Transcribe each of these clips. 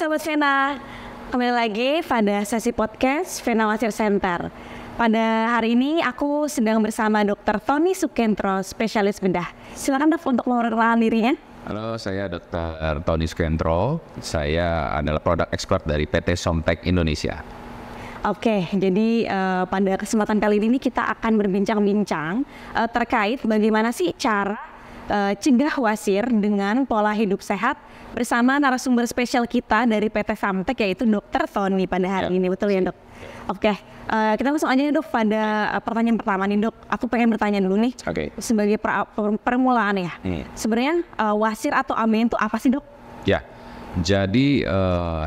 sahabat Vena, kembali lagi pada sesi podcast Vena Wasir Center. Pada hari ini aku sedang bersama Dr. Tony Sukentro, spesialis bedah. Silakan Dok untuk mengurangkan dirinya. Halo, saya Dr. Tony Sukentro. Saya adalah produk expert dari PT Somtek Indonesia. Oke, jadi uh, pada kesempatan kali ini kita akan berbincang-bincang uh, terkait bagaimana sih cara uh, cegah wasir dengan pola hidup sehat bersama narasumber spesial kita dari PT Samtek yaitu Dokter Tony pada hari ya. ini betul ya dok. Oke, okay. uh, eh, kita langsung aja dok pada eh, pertanyaan pertama nih dok. Aku pengen bertanya dulu nih. Okay. Sebagai per permulaan ya. Hmm. Sebenarnya uh, wasir atau ambeien itu apa sih dok? Ya. Jadi uh,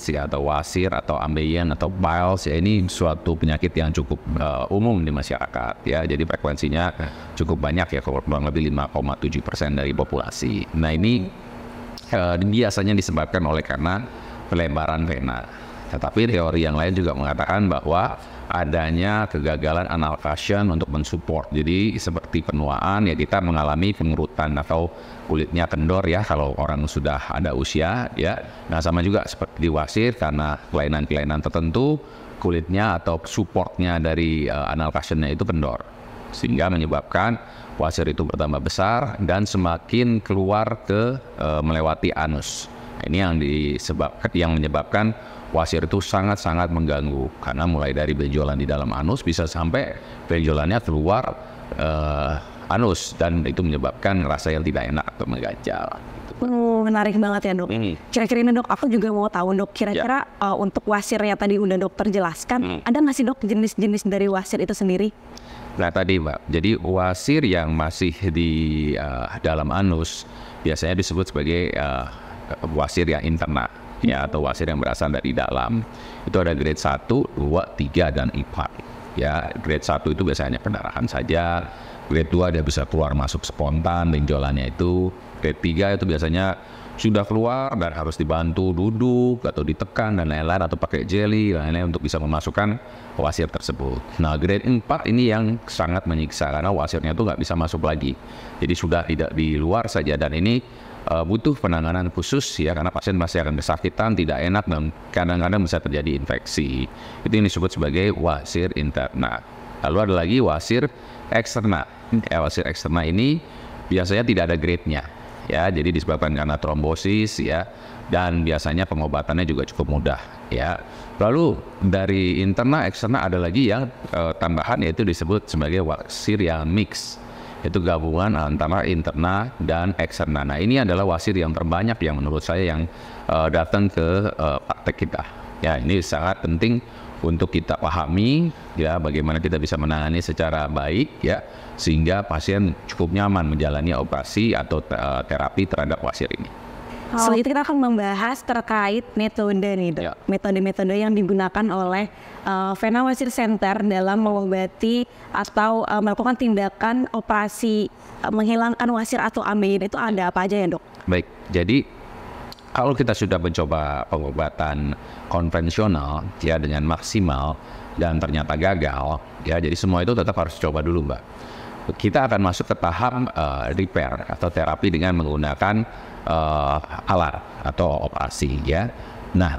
sih ya atau wasir atau ambeien atau piles ya ini suatu penyakit yang cukup uh, umum di masyarakat ya. Jadi frekuensinya cukup banyak ya kurang lebih 5,7 persen dari populasi. Nah ini uh, biasanya disebabkan oleh karena pelebaran vena. Tetapi teori yang lain juga mengatakan bahwa adanya kegagalan anal fashion untuk mensupport. Jadi seperti penuaan ya kita mengalami pengerutan atau kulitnya kendor ya kalau orang sudah ada usia ya. Nah sama juga seperti di wasir karena kelainan-kelainan tertentu kulitnya atau supportnya dari uh, anal fashionnya itu kendor sehingga menyebabkan wasir itu bertambah besar dan semakin keluar ke e, melewati anus. Nah, ini yang disebabkan yang menyebabkan wasir itu sangat-sangat mengganggu karena mulai dari benjolan di dalam anus bisa sampai benjolannya keluar e, anus dan itu menyebabkan rasa yang tidak enak atau mengganjal. Hmm, menarik banget ya dok. Hmm. Kira-kira ini dok, aku juga mau tahu dok. Kira-kira ya. uh, untuk wasirnya tadi udah dokter jelaskan, hmm. ada nggak sih dok jenis-jenis dari wasir itu sendiri? Nah tadi mbak, jadi wasir yang masih di uh, dalam anus biasanya disebut sebagai uh, wasir yang interna ya atau wasir yang berasal dari dalam itu ada grade 1, 2, 3 dan 4 ya grade 1 itu biasanya pendarahan saja grade 2 dia bisa keluar masuk spontan benjolannya itu grade 3 itu biasanya sudah keluar dan harus dibantu duduk atau ditekan dan lain-lain atau pakai jelly dan lain-lain untuk bisa memasukkan wasir tersebut. Nah grade 4 ini yang sangat menyiksa karena wasirnya itu nggak bisa masuk lagi. Jadi sudah tidak di luar saja dan ini uh, butuh penanganan khusus ya karena pasien masih akan kesakitan, tidak enak dan kadang-kadang bisa terjadi infeksi. Itu yang disebut sebagai wasir interna. Lalu ada lagi wasir eksternal. Eh, wasir eksternal ini biasanya tidak ada grade-nya ya jadi disebabkan karena trombosis ya dan biasanya pengobatannya juga cukup mudah ya lalu dari internal eksternal ada lagi yang e, tambahan yaitu disebut sebagai wasir yang mix itu gabungan antara internal dan eksternal nah ini adalah wasir yang terbanyak yang menurut saya yang e, datang ke e, praktek kita ya ini sangat penting untuk kita pahami ya bagaimana kita bisa menangani secara baik ya sehingga pasien cukup nyaman menjalani operasi atau eh, terapi terhadap wasir ini. Selanjutnya kita akan membahas terkait metode nih dok, ya. metode-metode yang digunakan oleh uh, Vena Wasir Center dalam mengobati atau uh, melakukan tindakan operasi uh, menghilangkan wasir atau ambeien itu ada apa aja ya dok? Baik, jadi kalau kita sudah mencoba pengobatan konvensional, ya dengan maksimal dan ternyata gagal, ya jadi semua itu tetap harus coba dulu, Mbak. Kita akan masuk ke tahap uh, repair atau terapi dengan menggunakan uh, alat atau operasi, ya. Nah,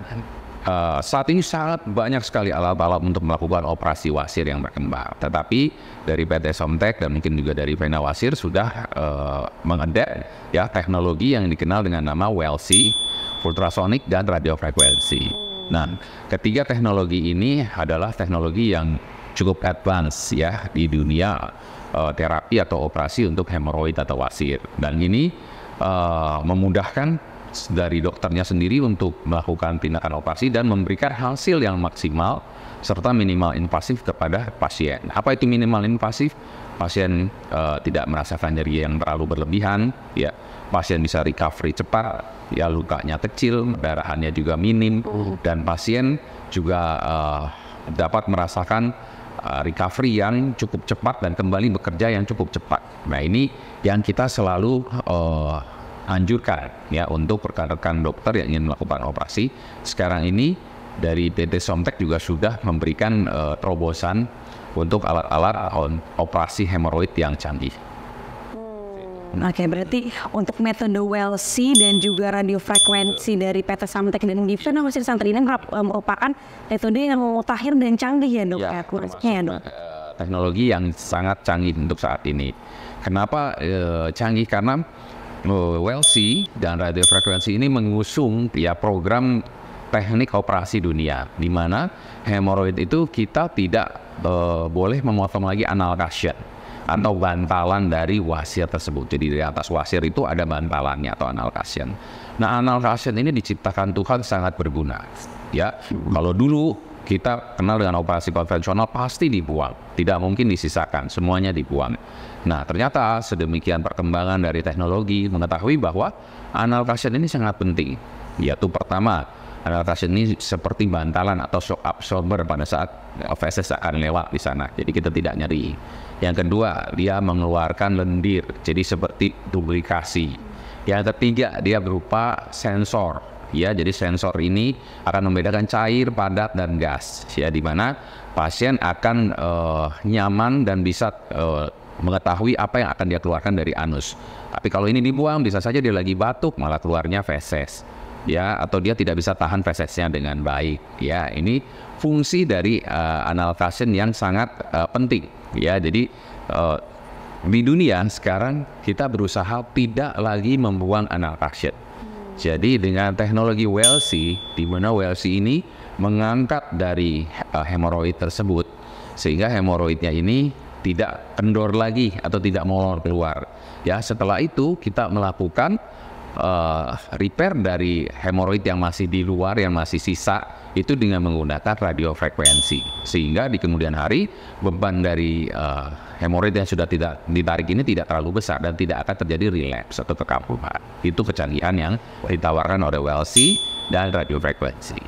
Eh, saat ini sangat banyak sekali alat-alat untuk melakukan operasi wasir yang berkembang. Tetapi dari PT Somtek dan mungkin juga dari Vena Wasir sudah uh, eh, mengedek ya teknologi yang dikenal dengan nama WLC, ultrasonic dan radio frekuensi. Nah, ketiga teknologi ini adalah teknologi yang cukup advance ya di dunia uh, terapi atau operasi untuk hemoroid atau wasir. Dan ini uh, memudahkan dari dokternya sendiri untuk melakukan tindakan operasi dan memberikan hasil yang maksimal serta minimal invasif kepada pasien. Apa itu minimal invasif? Pasien uh, tidak merasakan nyeri yang terlalu berlebihan, ya. Pasien bisa recovery cepat, ya lukanya kecil, darahannya juga minim, hmm. dan pasien juga uh, dapat merasakan eh, recovery yang cukup cepat dan kembali bekerja yang cukup cepat. Nah ini yang kita selalu uh, anjurkan ya untuk rekan-rekan dokter yang ingin melakukan operasi. Sekarang ini dari PT Somtek juga sudah memberikan uh, terobosan untuk alat-alat operasi hemoroid yang canggih. Hmm. Oke, okay, berarti untuk metode Well C dan juga radio frekuensi dari PT Samtek dan Gibson nomor Santrina merupakan metode yang mutakhir dan canggih ya dok? Ya, ya, ya dok. Eh, teknologi yang sangat canggih untuk saat ini. Kenapa uh, canggih? Karena Eh, WLC dan radio frekuensi ini mengusung ya program teknik operasi dunia di mana hemoroid itu kita tidak uh, boleh memotong lagi anal cushion atau bantalan dari wasir tersebut. Jadi di atas wasir itu ada bantalannya atau anal cushion. Nah, anal cushion ini diciptakan Tuhan sangat berguna. Ya, kalau dulu kita kenal dengan operasi konvensional pasti dibuang, tidak mungkin disisakan, semuanya dibuang. Nah, ternyata sedemikian perkembangan dari teknologi mengetahui bahwa anal analkasian ini sangat penting, yaitu pertama, anal analkasian ini seperti bantalan atau shock absorber pada saat feses akan lewat di sana, jadi kita tidak nyeri. Yang kedua, dia mengeluarkan lendir, jadi seperti duplikasi. Yang ketiga, dia berupa sensor ya jadi sensor ini akan membedakan cair, padat dan gas ya di mana pasien akan uh, nyaman dan bisa uh, mengetahui apa yang akan dia keluarkan dari anus. Tapi kalau ini dibuang bisa saja dia lagi batuk malah keluarnya feses ya atau dia tidak bisa tahan fesesnya dengan baik ya ini fungsi dari uh, anal fashion yang sangat uh, penting ya jadi uh, di dunia sekarang kita berusaha tidak lagi membuang anal fashion jadi dengan teknologi WLC, di mana WLC ini mengangkat dari uh, hemoroid tersebut, sehingga hemoroidnya ini tidak kendor lagi atau tidak molor keluar. Ya, setelah itu kita melakukan uh, repair dari hemoroid yang masih di luar yang masih sisa itu dengan menggunakan radiofrekuensi sehingga di kemudian hari beban dari uh, hemoroid yang sudah tidak ditarik ini tidak terlalu besar dan tidak akan terjadi relaps atau kekambuhan itu kecanggihan yang ditawarkan oleh WLC dan radiofrekuensi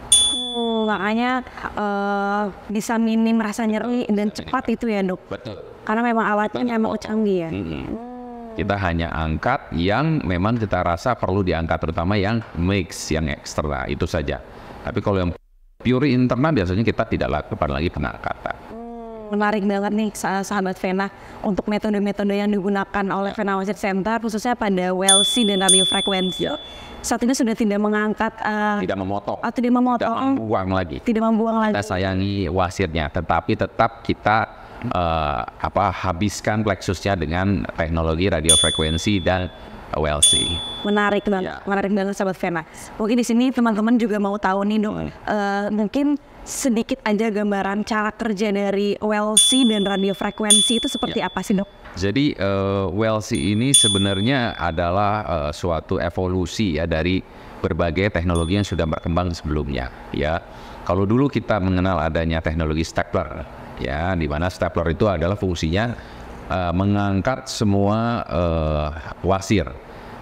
hmm, makanya uh, bisa minim rasa nyeri dan cepat itu ya dok. Betul. Karena memang alatnya memang canggih ya. Mm -hmm. Kita hanya angkat yang memang kita rasa perlu diangkat, terutama yang mix, yang ekstra itu saja. Tapi kalau yang pure internal biasanya kita tidak lakukan lagi pengangkatan. Hmm, menarik banget nih sah sahabat Vena untuk metode-metode yang digunakan oleh Vena Wasit Center khususnya pada WLC dan radio frekuensi. Ya. Saat ini sudah tidak mengangkat uh, tidak memotong atau tidak memotong tidak membuang lagi. Tidak membuang lagi. Kita sayangi wasirnya tetapi tetap kita uh, apa habiskan plexusnya dengan teknologi radio frekuensi dan WLC. Menarik banget, yeah. menarik banget sahabat Vena. Mungkin di sini teman-teman juga mau tahu nih dok, mm. uh, mungkin sedikit aja gambaran cara kerja dari WLC dan radio frekuensi itu seperti yeah. apa sih dok? Jadi uh, eh, WLC ini sebenarnya adalah uh, suatu evolusi ya dari berbagai teknologi yang sudah berkembang sebelumnya ya. Kalau dulu kita mengenal adanya teknologi Stackler ya di mana stapler itu adalah fungsinya uh, mengangkat semua uh, wasir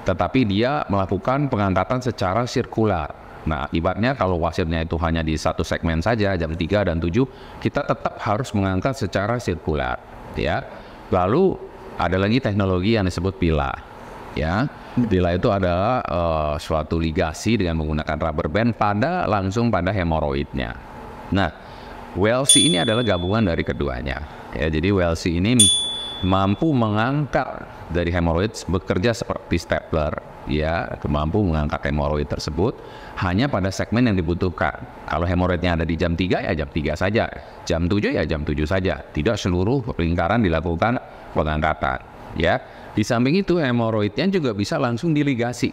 tetapi dia melakukan pengangkatan secara sirkular Nah, ibaratnya kalau wasirnya itu hanya di satu segmen saja, jam 3 dan 7, kita tetap harus mengangkat secara sirkular, ya. Lalu ada lagi teknologi yang disebut pila, ya. Pila itu adalah uh, suatu ligasi dengan menggunakan rubber band pada langsung pada hemoroidnya. Nah, WLC ini adalah gabungan dari keduanya. Ya, jadi WLC ini mampu mengangkat dari hemoroid bekerja seperti stapler ya mampu mengangkat hemoroid tersebut hanya pada segmen yang dibutuhkan. Kalau hemoroidnya ada di jam 3 ya jam 3 saja, jam 7 ya jam 7 saja. Tidak seluruh lingkaran dilakukan pengangkatan ya. Di samping itu hemoroidnya juga bisa langsung diligasi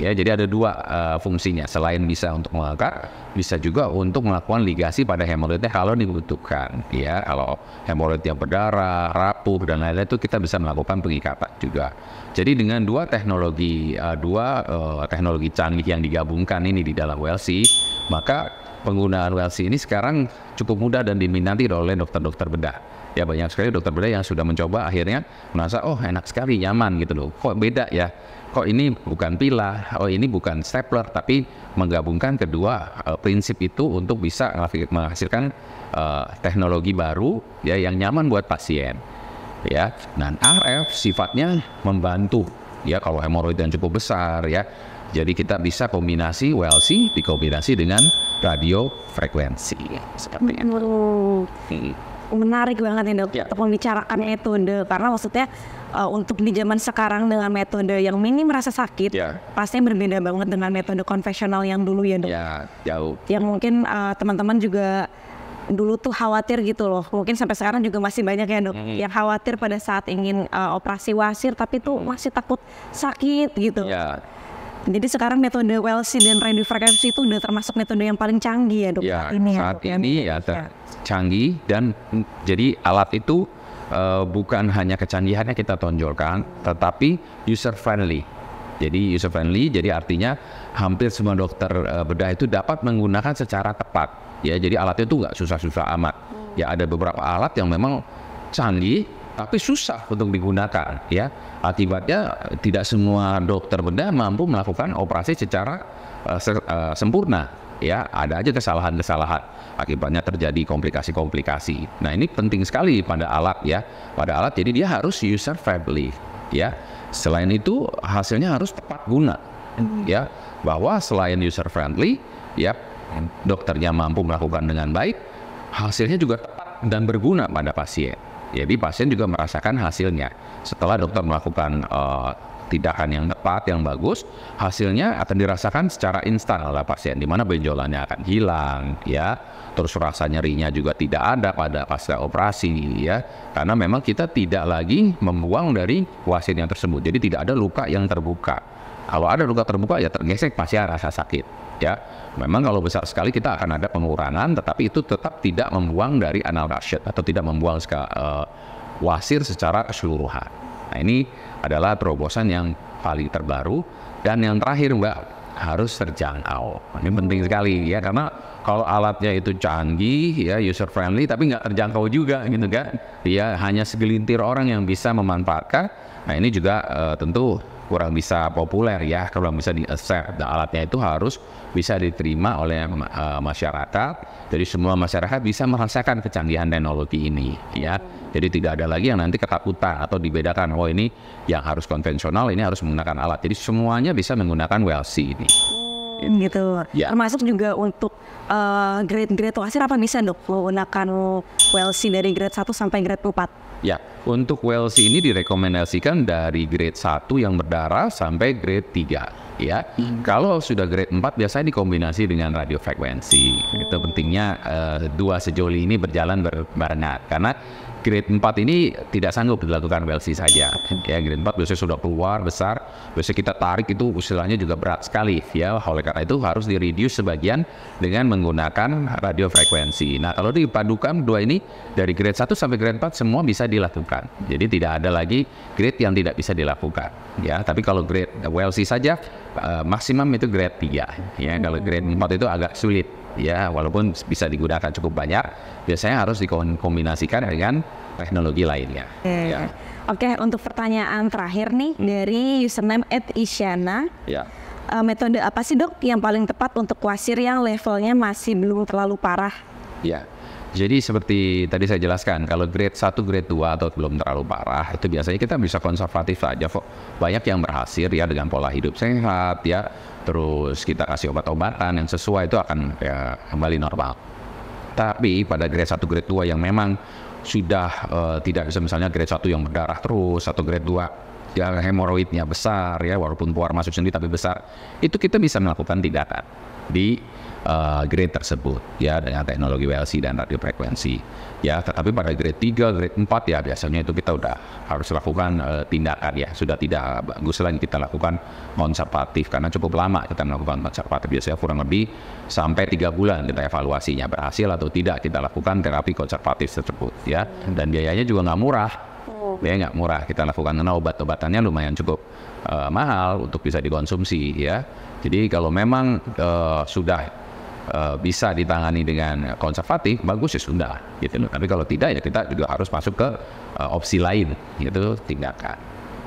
Ya, jadi ada dua uh, fungsinya. Selain bisa untuk mengangkat, bisa juga untuk melakukan ligasi pada hemoroidnya kalau dibutuhkan. Ya, kalau hemoroid yang berdarah, rapuh dan lain-lain itu kita bisa melakukan pengikatan juga. Jadi dengan dua teknologi, uh, dua uh, teknologi canggih yang digabungkan ini di dalam WLC, maka penggunaan WLC ini sekarang cukup mudah dan diminati oleh dokter-dokter bedah ya banyak sekali dokter bedah yang sudah mencoba akhirnya merasa oh enak sekali nyaman gitu loh kok beda ya kok ini bukan pila oh ini bukan stapler tapi menggabungkan kedua uh, prinsip itu untuk bisa menghasilkan uh, teknologi baru ya yang nyaman buat pasien ya dan RF sifatnya membantu ya kalau hemoroid yang cukup besar ya jadi kita bisa kombinasi WLC dikombinasi dengan radio frekuensi seperti itu menarik banget nih dok yeah. untuk metode karena maksudnya uh, untuk di zaman sekarang dengan metode yang minim merasa sakit yeah. pastinya berbeda banget dengan metode konvensional yang dulu ya dok. yeah, jauh. Yang mungkin teman eh, teman-teman juga dulu tuh khawatir gitu loh. Mungkin sampai sekarang juga masih banyak ya dok mm-hmm. yang khawatir pada saat ingin uh, operasi wasir tapi tuh mm-hmm. masih takut sakit gitu. Yeah jadi sekarang metode WLC dan radiofrekuensi itu udah termasuk metode yang paling canggih ya dok ya, ini. Ya, saat ya, ini ya, ya canggih dan mm, jadi alat itu uh, bukan hanya kecanggihannya kita tonjolkan, tetapi user friendly. Jadi user friendly, jadi artinya hampir semua dokter uh, bedah itu dapat menggunakan secara tepat. Ya, jadi alatnya itu nggak susah-susah amat. Ya ada beberapa alat yang memang canggih tapi susah untuk digunakan. Ya, Akibatnya tidak semua dokter bedah mampu melakukan operasi secara uh, se uh, sempurna ya ada aja kesalahan-kesalahan akibatnya terjadi komplikasi-komplikasi. Nah ini penting sekali pada alat ya pada alat jadi dia harus user friendly ya. Selain itu hasilnya harus tepat guna ya bahwa selain user friendly ya dokternya mampu melakukan dengan baik hasilnya juga tepat dan berguna pada pasien. Ya, jadi pasien juga merasakan hasilnya. Setelah dokter melakukan uh, tindakan yang tepat, yang bagus, hasilnya akan dirasakan secara instan oleh pasien, di mana benjolannya akan hilang, ya, terus rasa nyerinya juga tidak ada pada pasca operasi, ya, karena memang kita tidak lagi membuang dari wasit yang tersebut, jadi tidak ada luka yang terbuka. Kalau ada luka terbuka, ya tergesek pasti rasa sakit ya memang kalau besar sekali kita akan ada pengurangan tetapi itu tetap tidak membuang dari anal rasyid atau tidak membuang ska, uh, eh, wasir secara keseluruhan nah ini adalah terobosan yang paling terbaru dan yang terakhir mbak harus terjangkau ini penting sekali ya karena kalau alatnya itu canggih ya user friendly tapi nggak terjangkau juga gitu kan ya hanya segelintir orang yang bisa memanfaatkan nah ini juga uh, tentu kurang bisa populer ya, kurang bisa di-accept. Nah, alatnya itu harus bisa diterima oleh uh, masyarakat. Jadi semua masyarakat bisa merasakan kecanggihan teknologi ini ya. Jadi tidak ada lagi yang nanti ketakutan atau dibedakan oh ini yang harus konvensional, ini harus menggunakan alat. Jadi semuanya bisa menggunakan WLC ini. Hmm, gitu. Ya. Termasuk juga untuk uh, grade-grade wasit apa bisa dok menggunakan WLC dari grade 1 sampai grade 4? Ya untuk Welsi ini direkomendasikan dari grade 1 yang berdarah sampai grade 3 ya. Hmm. Kalau sudah grade 4 biasanya dikombinasi dengan radio frekuensi. Itu pentingnya uh, dua sejoli ini berjalan berbarengan karena grade 4 ini tidak sanggup dilakukan WLC saja. Ya, grade 4 biasanya sudah keluar besar, biasanya kita tarik itu usilannya juga berat sekali ya. Oleh karena itu harus di-reduce sebagian dengan menggunakan radio frekuensi. Nah, kalau dipadukan dua ini dari grade 1 sampai grade 4 semua bisa dilakukan. Jadi tidak ada lagi grade yang tidak bisa dilakukan ya. Tapi kalau grade WLC saja Eh, maksimum itu grade 3 ya hmm. kalau grade 4 itu agak sulit ya walaupun bisa digunakan cukup banyak biasanya harus dikombinasikan dengan teknologi lainnya hmm. ya. oke untuk pertanyaan terakhir nih hmm. dari username at Isyana ya. uh, metode apa sih dok yang paling tepat untuk wasir yang levelnya masih belum terlalu parah ya jadi seperti tadi saya jelaskan, kalau grade 1, grade 2 atau belum terlalu parah, itu biasanya kita bisa konservatif saja kok. Banyak yang berhasil ya dengan pola hidup sehat ya, terus kita kasih obat-obatan yang sesuai itu akan ya kembali normal. Tapi pada grade 1, grade 2 yang memang sudah uh, tidak bisa misalnya grade 1 yang berdarah terus atau grade 2 yang hemoroidnya besar ya walaupun keluar masuk sendiri tapi besar, itu kita bisa melakukan tindakan di uh, grade tersebut ya dengan teknologi WLC dan radio frekuensi ya tetapi pada grade 3 grade 4 ya biasanya itu kita udah harus lakukan uh, tindakan ya sudah tidak bagus lagi kita lakukan konservatif karena cukup lama kita melakukan konservatif biasanya kurang lebih sampai tiga bulan kita evaluasinya berhasil atau tidak kita lakukan terapi konservatif tersebut ya dan biayanya juga nggak murah biaya nggak murah kita lakukan karena obat-obatannya lumayan cukup uh, mahal untuk bisa dikonsumsi ya. Jadi kalau memang uh, sudah uh, bisa ditangani dengan konservatif, bagus ya sudah gitu. Tapi kalau tidak ya kita juga harus masuk ke uh, opsi lain yaitu tindakan.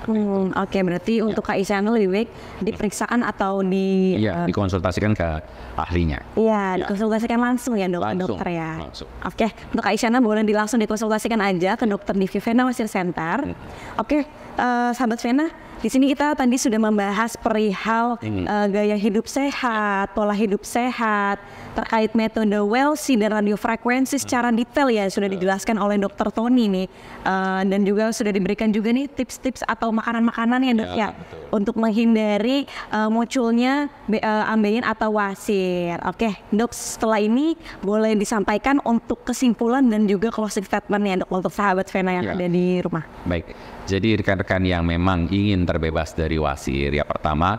Hmm, Oke, okay, berarti ya. untuk Kak Isyana lebih baik diperiksaan atau di Iya, uh, dikonsultasikan ke ahlinya. Iya, ya. dikonsultasikan langsung ya, dok langsung, dokter ya. Langsung. Oke, okay. untuk Kak Isyana boleh langsung dikonsultasikan aja ke dokter di Vivena Wasir Center. Hmm. Oke. Okay. Eh, sahabat Vena, di sini kita tadi sudah membahas perihal hmm. uh, gaya hidup sehat, pola hidup sehat, terkait metode Wellsi dan frekuensi secara detail ya sudah dijelaskan oleh Dokter Tony nih, uh, dan juga sudah diberikan juga nih tips-tips atau makanan-makanan yang dok ya, ya untuk menghindari uh, munculnya uh, ambeien atau wasir. Oke, okay. dok setelah ini boleh disampaikan untuk kesimpulan dan juga closing statement ya dok untuk sahabat Vena yang ya. ada di rumah. Baik, jadi rekan-rekan rekan-rekan yang memang ingin terbebas dari wasir, ya pertama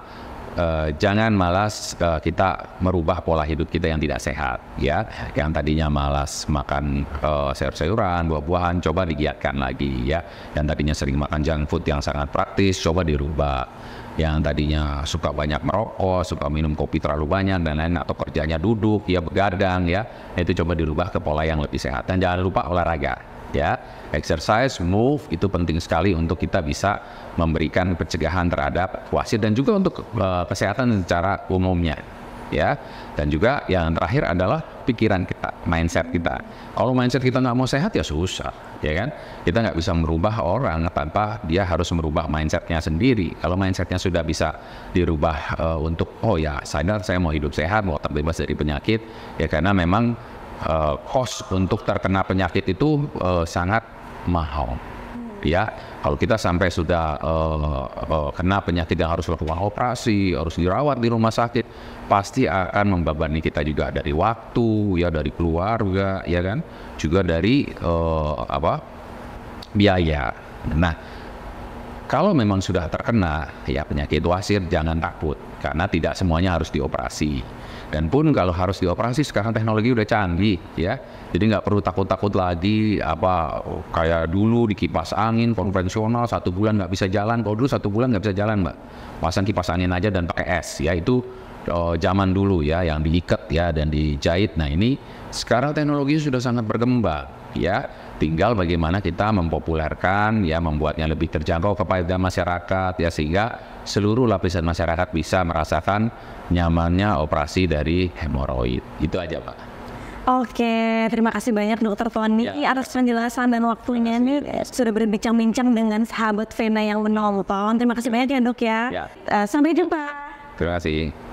eh, jangan malas eh, kita merubah pola hidup kita yang tidak sehat ya yang tadinya malas makan eh, sayur-sayuran buah-buahan coba digiatkan lagi ya yang tadinya sering makan junk food yang sangat praktis coba dirubah yang tadinya suka banyak merokok, suka minum kopi terlalu banyak dan lain atau kerjanya duduk, ya begadang ya, itu coba dirubah ke pola yang lebih sehat dan jangan lupa olahraga ya exercise, move itu penting sekali untuk kita bisa memberikan pencegahan terhadap wasit dan juga untuk uh, kesehatan secara umumnya ya dan juga yang terakhir adalah pikiran kita mindset kita kalau mindset kita nggak mau sehat ya susah ya kan kita nggak bisa merubah orang tanpa dia harus merubah mindsetnya sendiri kalau mindsetnya sudah bisa dirubah uh, untuk oh ya sadar saya mau hidup sehat mau terbebas dari penyakit ya karena memang uh, eh, cost untuk terkena penyakit itu uh, sangat mahal. Ya, kalau kita sampai sudah uh, uh, kena penyakit yang harus melakukan operasi, harus dirawat di rumah sakit, pasti akan membebani kita juga dari waktu, ya dari keluarga, ya kan, juga dari uh, apa biaya. Nah, kalau memang sudah terkena ya penyakit wasir jangan takut karena tidak semuanya harus dioperasi dan pun kalau harus dioperasi sekarang teknologi udah canggih ya. Jadi nggak perlu takut-takut lagi apa kayak dulu di kipas angin konvensional satu bulan nggak bisa jalan. Kalau dulu satu bulan nggak bisa jalan mbak. Pasang kipas angin aja dan pakai es ya itu oh, zaman dulu ya yang diikat ya dan dijahit. Nah ini sekarang teknologi sudah sangat berkembang ya. Tinggal bagaimana kita mempopulerkan ya membuatnya lebih terjangkau kepada masyarakat ya sehingga seluruh lapisan masyarakat bisa merasakan nyamannya operasi dari hemoroid. Itu aja, Pak. Oke, terima kasih banyak Dokter Tony ya. atas penjelasan dan waktunya ini eh, sudah berbincang-bincang dengan sahabat Vena yang menonton. Terima kasih banyak ya dok ya. ya. Uh, sampai jumpa. Terima kasih.